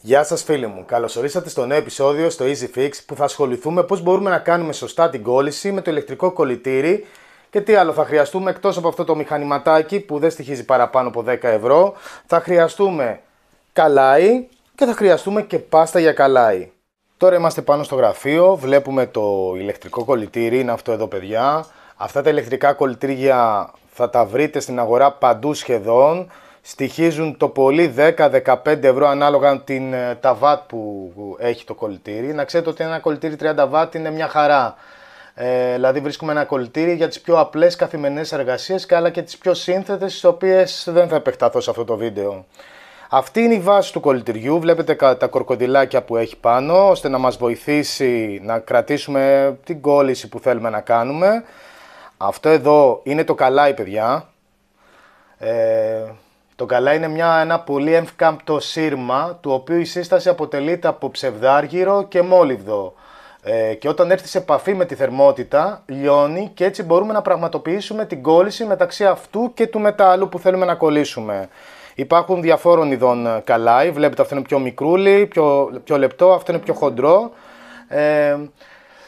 Γεια σας φίλοι μου, καλώς ορίσατε στο νέο επεισόδιο στο Easy Fix που θα ασχοληθούμε πώς μπορούμε να κάνουμε σωστά την κόλληση με το ηλεκτρικό κολλητήρι και τι άλλο θα χρειαστούμε εκτός από αυτό το μηχανηματάκι που δεν στοιχίζει παραπάνω από 10 ευρώ θα χρειαστούμε καλάι και θα χρειαστούμε και πάστα για καλάι. Τώρα είμαστε πάνω στο γραφείο, βλέπουμε το ηλεκτρικό κολλητήρι, είναι αυτό εδώ παιδιά. Αυτά τα ηλεκτρικά κολλητήρια θα τα βρείτε στην αγορά παντού σχεδόν στοιχίζουν το πολύ 10-15 ευρώ ανάλογα την, ε, τα βάτ που έχει το κολλητήρι. Να ξέρετε ότι ένα κολλητήρι 30 βάτ είναι μια χαρά. Ε, δηλαδή βρίσκουμε ένα κολλητήρι για τις πιο απλές καθημερινές εργασίες αλλά και τις πιο σύνθετες τις οποίες δεν θα επεκταθώ σε αυτό το βίντεο. Αυτή είναι η βάση του κολλητηριού, βλέπετε τα κορκοδιλάκια που έχει πάνω ώστε να μας βοηθήσει να κρατήσουμε την κόλληση που θέλουμε να κάνουμε. Αυτό εδώ είναι το καλάι παιδιά. Ε, το καλά είναι μια, ένα πολύ εμφκάμπτο σύρμα, του οποίου η σύσταση αποτελείται από ψευδάργυρο και μόλιβδο. Ε, και όταν έρθει σε επαφή με τη θερμότητα, λιώνει και έτσι μπορούμε να πραγματοποιήσουμε την κόλληση μεταξύ αυτού και του μετάλλου που θέλουμε να κολλήσουμε. Υπάρχουν διαφόρων ειδών ε, καλάι. Βλέπετε, αυτό είναι πιο μικρούλι, πιο, πιο λεπτό, αυτό είναι πιο χοντρό. Ε,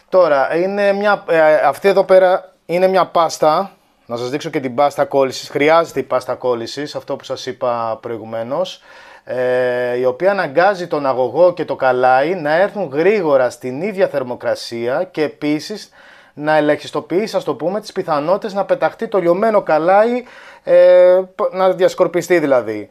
τώρα, είναι μια, ε, αυτή εδώ πέρα είναι μια πάστα να σας δείξω και την πάστα κόλλησης. Χρειάζεται η πάστα κόλλησης, αυτό που σας είπα προηγουμένως, ε, η οποία αναγκάζει τον αγωγό και το καλάι να έρθουν γρήγορα στην ίδια θερμοκρασία και επίσης να ελαχιστοποιήσει, ας το πούμε, τις πιθανότητες να πεταχτεί το λιωμένο καλάι, ε, να διασκορπιστεί δηλαδή.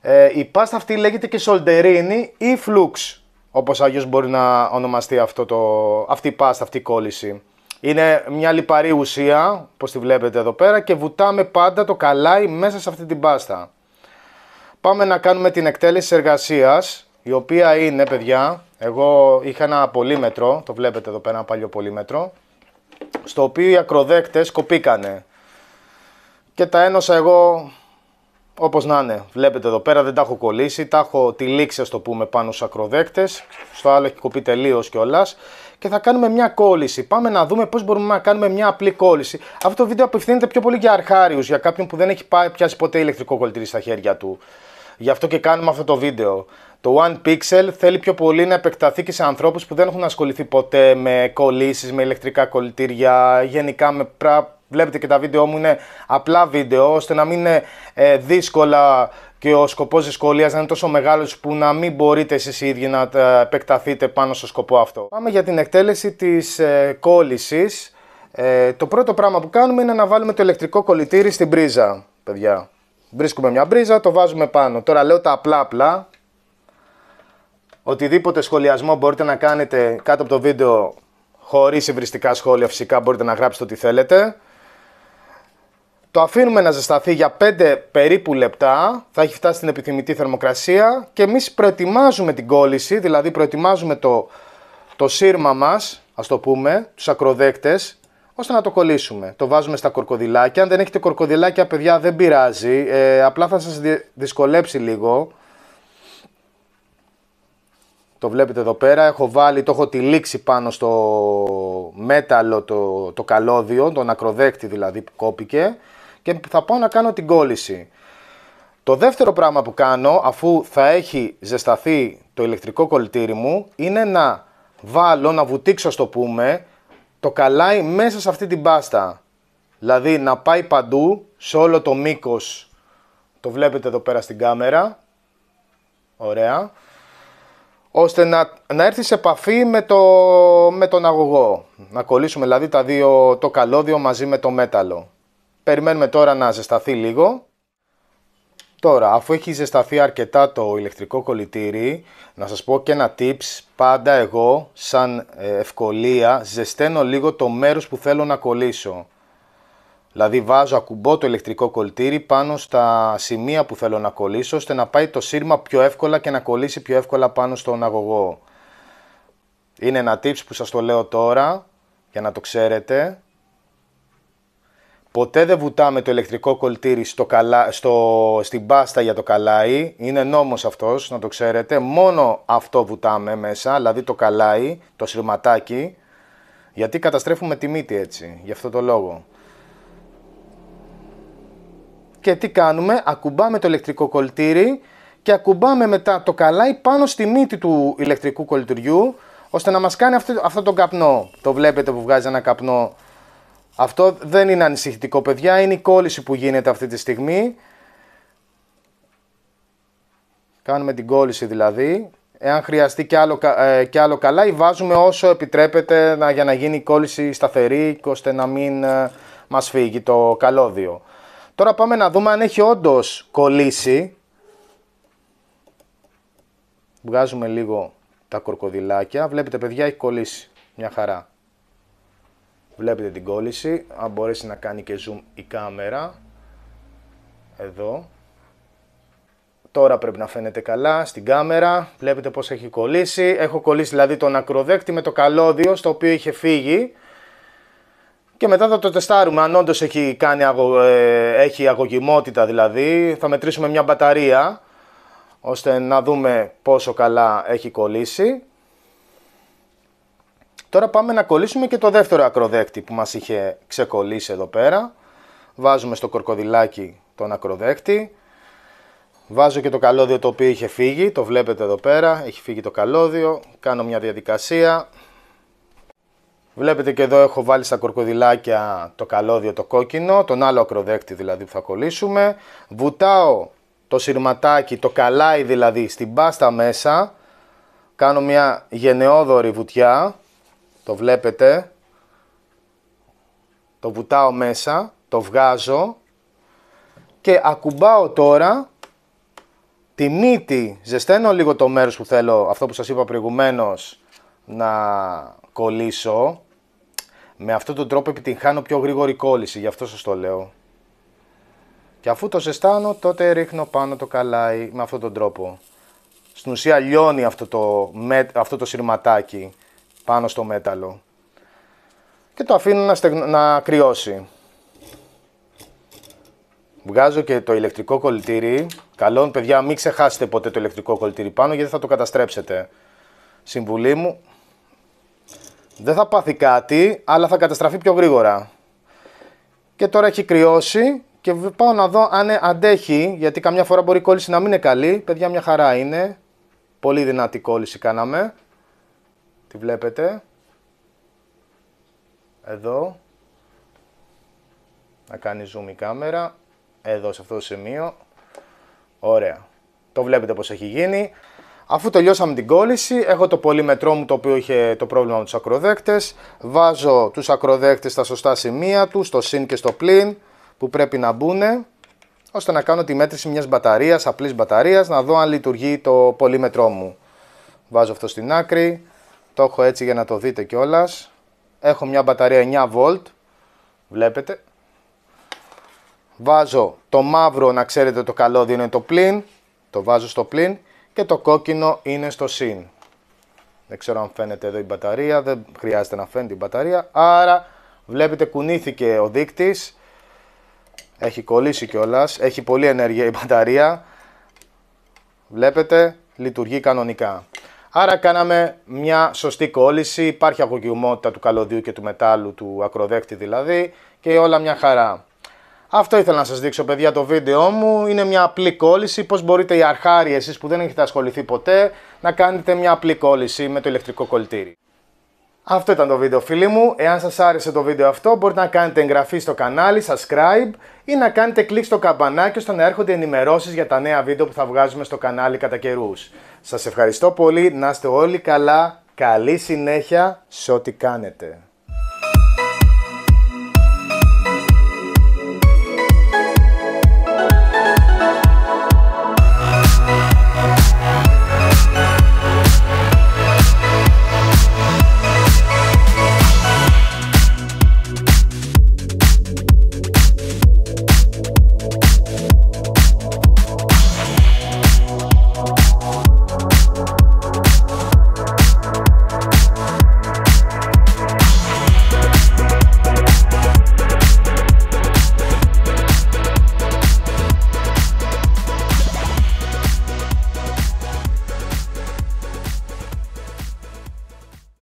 Ε, η πάστα αυτή λέγεται και σολτερίνη ή φλούξ, όπως αλλιώς μπορεί να ονομαστεί αυτό το, αυτή η πάστα, αυτή η κόλληση. Είναι μια λιπαρή ουσία, όπως τη βλέπετε εδώ πέρα, και βουτάμε πάντα το καλάι μέσα σε αυτή την πάστα. Πάμε να κάνουμε την εκτέλεση εργασίας, η οποία είναι, παιδιά, εγώ είχα ένα πολύμετρο, το βλέπετε εδώ πέρα, ένα παλιό πολύμετρο, στο οποίο οι ακροδέκτες κοπήκανε. Και τα ένωσα εγώ Όπως να είναι, βλέπετε εδώ πέρα δεν τα έχω κολλήσει, τα έχω τυλίξει, ας το πούμε, πάνω στους ακροδέκτες. Στο άλλο έχει κοπεί τελείως κιόλας και θα κάνουμε μια κόλληση. Πάμε να δούμε πώς μπορούμε να κάνουμε μια απλή κόλληση. Αυτό το βίντεο απευθύνεται πιο πολύ για αρχάριους, για κάποιον που δεν έχει πιάσει ποτέ ηλεκτρικό κολλητήρι στα χέρια του. Γι' αυτό και κάνουμε αυτό το βίντεο. Το One Pixel θέλει πιο πολύ να επεκταθεί και σε ανθρώπους που δεν έχουν ασχοληθεί ποτέ με κολλήσεις, με ηλεκτρικά κολλητήρια, γενικά με πρα... Βλέπετε και τα βίντεο μου είναι απλά βίντεο, ώστε να μην είναι ε, δύσκολα και ο σκοπός της σχολείας να είναι τόσο μεγάλος που να μην μπορείτε εσείς οι ίδιοι να επεκταθείτε πάνω στο σκοπό αυτό. Πάμε για την εκτέλεση της ε, κόλλησης. Ε, το πρώτο πράγμα που κάνουμε είναι να βάλουμε το ηλεκτρικό κολλητήρι στην πρίζα, παιδιά. Βρίσκουμε μια μπρίζα, το βάζουμε πάνω. Τώρα λέω τα απλά απλά. Οτιδήποτε σχολιασμό μπορείτε να κάνετε κάτω από το βίντεο χωρίς υβριστικά σχόλια φυσικά μπορείτε να γράψετε ό,τι θέλετε. Το αφήνουμε να ζεσταθεί για 5 περίπου λεπτά, θα έχει φτάσει στην επιθυμητή θερμοκρασία και εμείς προετοιμάζουμε την κόλληση, δηλαδή προετοιμάζουμε το, το σύρμα μας, ας το πούμε, τους ακροδέκτες, ώστε να το κολλήσουμε. Το βάζουμε στα κορκοδιλάκια, αν δεν έχετε κορκοδιλάκια παιδιά δεν πειράζει, ε, απλά θα σας δυσκολέψει λίγο. Το βλέπετε εδώ πέρα, έχω βάλει, το έχω τυλίξει πάνω στο μέταλλο το, το καλώδιο, τον ακροδέκτη δηλαδή που κόπηκε και θα πάω να κάνω την κόλληση. Το δεύτερο πράγμα που κάνω, αφού θα έχει ζεσταθεί το ηλεκτρικό κολλητήρι μου, είναι να βάλω, να βουτήξω, στο πούμε, το καλάι μέσα σε αυτή την πάστα. Δηλαδή να πάει παντού, σε όλο το μήκος, το βλέπετε εδώ πέρα στην κάμερα, ωραία, ώστε να, να έρθει σε επαφή με, το, με τον αγωγό. Να κολλήσουμε δηλαδή τα δύο, το καλώδιο μαζί με το μέταλλο. Περιμένουμε τώρα να ζεσταθεί λίγο. Τώρα, αφού έχει ζεσταθεί αρκετά το ηλεκτρικό κολλητήρι, να σας πω και ένα tips. Πάντα εγώ, σαν ε, ευκολία, ζεσταίνω λίγο το μέρος που θέλω να κολλήσω. Δηλαδή βάζω, ακουμπώ το ηλεκτρικό κολλητήρι πάνω στα σημεία που θέλω να κολλήσω, ώστε να πάει το σύρμα πιο εύκολα και να κολλήσει πιο εύκολα πάνω στον αγωγό. Είναι ένα tips που σας το λέω τώρα, για να το ξέρετε. Ποτέ δεν βουτάμε το ηλεκτρικό κολτήρι στο καλά, στο, στην πάστα για το καλάι. Είναι νόμος αυτός, να το ξέρετε. Μόνο αυτό βουτάμε μέσα, δηλαδή το καλάι, το σειρματάκι. Γιατί καταστρέφουμε τη μύτη έτσι, γι' αυτό το λόγο. Και τι κάνουμε, ακουμπάμε το ηλεκτρικό κολτήρι και ακουμπάμε μετά το καλάι πάνω στη μύτη του ηλεκτρικού κολτηριού, ώστε να μας κάνει αυτό, αυτό τον καπνό. Το βλέπετε που βγάζει ένα καπνό αυτό δεν είναι ανησυχητικό παιδιά, είναι η κόλληση που γίνεται αυτή τη στιγμή. Κάνουμε την κόλληση δηλαδή. Εάν χρειαστεί και άλλο, και ε, άλλο καλά, ή βάζουμε όσο επιτρέπεται να, για να γίνει η κόλληση σταθερή, ώστε να μην ε, μας φύγει το καλώδιο. Τώρα πάμε να δούμε αν έχει όντως κολλήσει. Βγάζουμε λίγο τα κορκοδιλάκια. Βλέπετε παιδιά έχει κολλήσει. Μια χαρά. Βλέπετε την κόλληση, αν μπορέσει να κάνει και zoom η κάμερα, εδώ. Τώρα πρέπει να φαίνεται καλά στην κάμερα, βλέπετε πως έχει κολλήσει. Έχω κολλήσει δηλαδή τον ακροδέκτη με το καλώδιο στο οποίο είχε φύγει. Και μετά θα το τεστάρουμε αν όντως έχει, κάνει ε, έχει αγωγημότητα δηλαδή. Θα μετρήσουμε μια μπαταρία ώστε να δούμε πόσο καλά έχει κολλήσει. Τώρα πάμε να κολλήσουμε και το δεύτερο ακροδέκτη που μας είχε ξεκολλήσει εδώ πέρα. Βάζουμε στο κορκοδιλάκι τον ακροδέκτη. Βάζω και το καλώδιο το οποίο είχε φύγει, το βλέπετε εδώ πέρα, έχει φύγει το καλώδιο, κάνω μια διαδικασία. Βλέπετε και εδώ έχω βάλει στα κορκοδιλάκια το καλώδιο το κόκκινο, τον άλλο ακροδέκτη δηλαδή που θα κολλήσουμε. Βουτάω το σειρματάκι, το καλάι δηλαδή στην πάστα μέσα, κάνω μια γενναιόδορη βουτιά το βλέπετε, το βουτάω μέσα, το βγάζω και ακουμπάω τώρα τη μύτη, ζεσταίνω λίγο το μέρος που θέλω, αυτό που σας είπα προηγουμένως, να κολλήσω. Με αυτόν τον τρόπο επιτυγχάνω πιο γρήγορη κόλληση, γι' αυτό σας το λέω. Και αφού το ζεστάνω, τότε ρίχνω πάνω το καλάι με αυτόν τον τρόπο. Στην ουσία λιώνει αυτό το, αυτό το σειρματάκι πάνω στο μέταλλο και το αφήνω να, να κρυώσει. Βγάζω και το ηλεκτρικό κολλητήρι. Καλόν, παιδιά, μην ξεχάσετε ποτέ το ηλεκτρικό κολλητήρι πάνω γιατί θα το καταστρέψετε. Συμβουλή μου, δεν θα πάθει κάτι, αλλά θα καταστραφεί πιο γρήγορα. Και τώρα έχει κρυώσει και πάω να δω αν ε- αντέχει, γιατί καμιά φορά μπορεί η κόλληση να μην είναι καλή. Παιδιά, μια χαρά είναι. Πολύ δυνατή κόλληση κάναμε. Τη βλέπετε. Εδώ. Να κάνει zoom η κάμερα. Εδώ σε αυτό το σημείο. Ωραία. Το βλέπετε πως έχει γίνει. Αφού τελειώσαμε την κόλληση, έχω το πολυμετρό μου το οποίο είχε το πρόβλημα με τους ακροδέκτες. Βάζω τους ακροδέκτες στα σωστά σημεία τους, στο συν και στο πλήν που πρέπει να μπουν ώστε να κάνω τη μέτρηση μιας μπαταρίας, απλής μπαταρίας, να δω αν λειτουργεί το πολύμετρό μου. Βάζω αυτό στην άκρη, το έχω έτσι για να το δείτε κιόλας. Έχω μια μπαταρία 9V. Βλέπετε. Βάζω το μαύρο, να ξέρετε το καλώδιο είναι το πλήν. Το βάζω στο πλήν και το κόκκινο είναι στο συν. Δεν ξέρω αν φαίνεται εδώ η μπαταρία, δεν χρειάζεται να φαίνεται η μπαταρία. Άρα βλέπετε κουνήθηκε ο δείκτης. Έχει κολλήσει κιόλας. έχει πολύ ενέργεια η μπαταρία. Βλέπετε λειτουργεί κανονικά. Άρα κάναμε μια σωστή κόλληση, υπάρχει αγωγιουμότητα του καλωδίου και του μετάλλου, του ακροδέκτη δηλαδή και όλα μια χαρά. Αυτό ήθελα να σας δείξω παιδιά το βίντεο μου, είναι μια απλή κόλληση, πώς μπορείτε οι αρχάριοι εσείς που δεν έχετε ασχοληθεί ποτέ να κάνετε μια απλή κόλληση με το ηλεκτρικό κολλητήρι. Αυτό ήταν το βίντεο φίλοι μου, εάν σας άρεσε το βίντεο αυτό μπορείτε να κάνετε εγγραφή στο κανάλι, subscribe ή να κάνετε κλικ στο καμπανάκι ώστε να έρχονται ενημερώσεις για τα νέα βίντεο που θα βγάζουμε στο κανάλι κατά καιρούς. Σας ευχαριστώ πολύ, να είστε όλοι καλά, καλή συνέχεια σε ό,τι κάνετε.